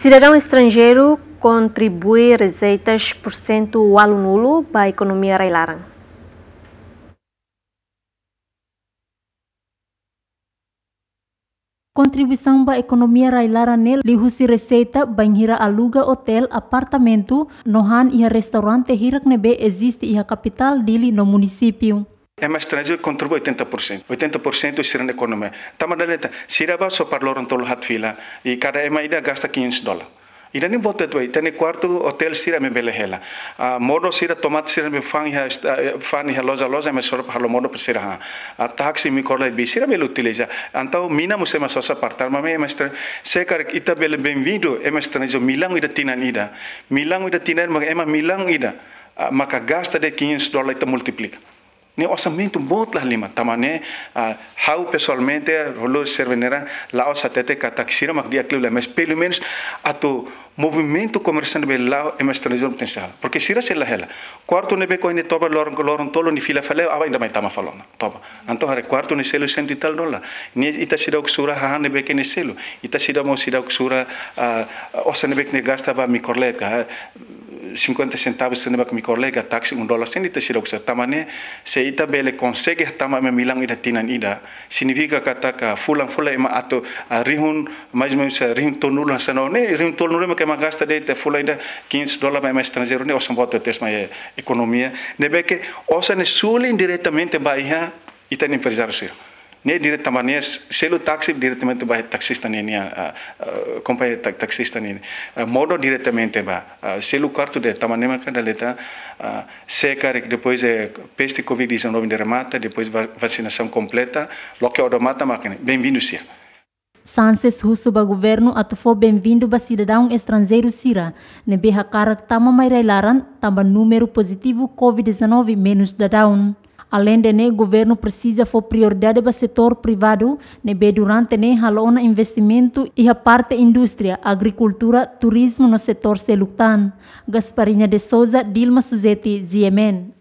Cidadão estrangeiro contribui receitas por cento ao nulo para a economia Railaran. Contribuição para a economia Railaran nel lihusi receita para aluga hotel, apartamento, nohan e restaurante Hiraknebe nebe existe e a capital dele no município. É mais Tema que contribui 80%. 80% será na economia. Tama daleta, siraba só para loron tolo hatfila e cada uma ida gasta 500 dólares. Ida ni bote tu, ida tá ni quarto hotel sira me belehela. A ah, modo sira tomate sira me fang ha loja eh, loja me sorop halo modo sira ha. A ah, taxi me corla bi sira bel utiliza. Antau mina muse ma sosa partar mame mestre se kar ita bel benvido e mestre jo milang ida tinan ida. Milang ida tinan ah, ma ema milang ida. Maka gasta de 15 dólares ita multiplica. ni osa mintu bot lah lima tamane how personalmente rolo servenera la osa tete kata kisira mak dia klila mes pelu menos atu movimento comercial de la emestrelizon potencial porque sira se la hela quarto ne beko ne toba loron loron tolo ni fila fale aba inda tama falona toba anto hare quarto ne selu senti tal dolla ni ita sira oksura ha ne beke ne selu. ita sira mo sira oksura osa ne bek ne gasta ba mi corleca eh. 50 centavos sendiri bagi kolega taksi un dollar sen ita sirok sa tamane se ita bele konsege tama me milang ida tinan ida significa kata ka fulan fulan ima ato rihun majma sa rihun tonul sa no ne rihun tonul me kema gasta de te fulan ida 15 dolar me estrangeiro ne osan boto tes ma economia ne beke osa ne suli ba iha ita ni empresário sirok nem direto também selo táxi diretamente vai taxista a eh, eh, companhia taxista nem eh, modo diretamente ba selo quarto de também mas cada letra secar depois é peste covid 19 derramada depois vacinação completa logo automata máquina bem-vindo sia Sanses husu ba governo ato fo bem-vindo ba cidadão estrangeiro sira. Nebe hakarak tama mai laran tamba número positivo COVID-19 menos da down. Além de né, governo precisa for prioridade para o setor privado, né, durante né, halona investimento e a parte indústria, agricultura, turismo no setor selutan. Gasparinha de Souza, Dilma Suzete, Ziemen.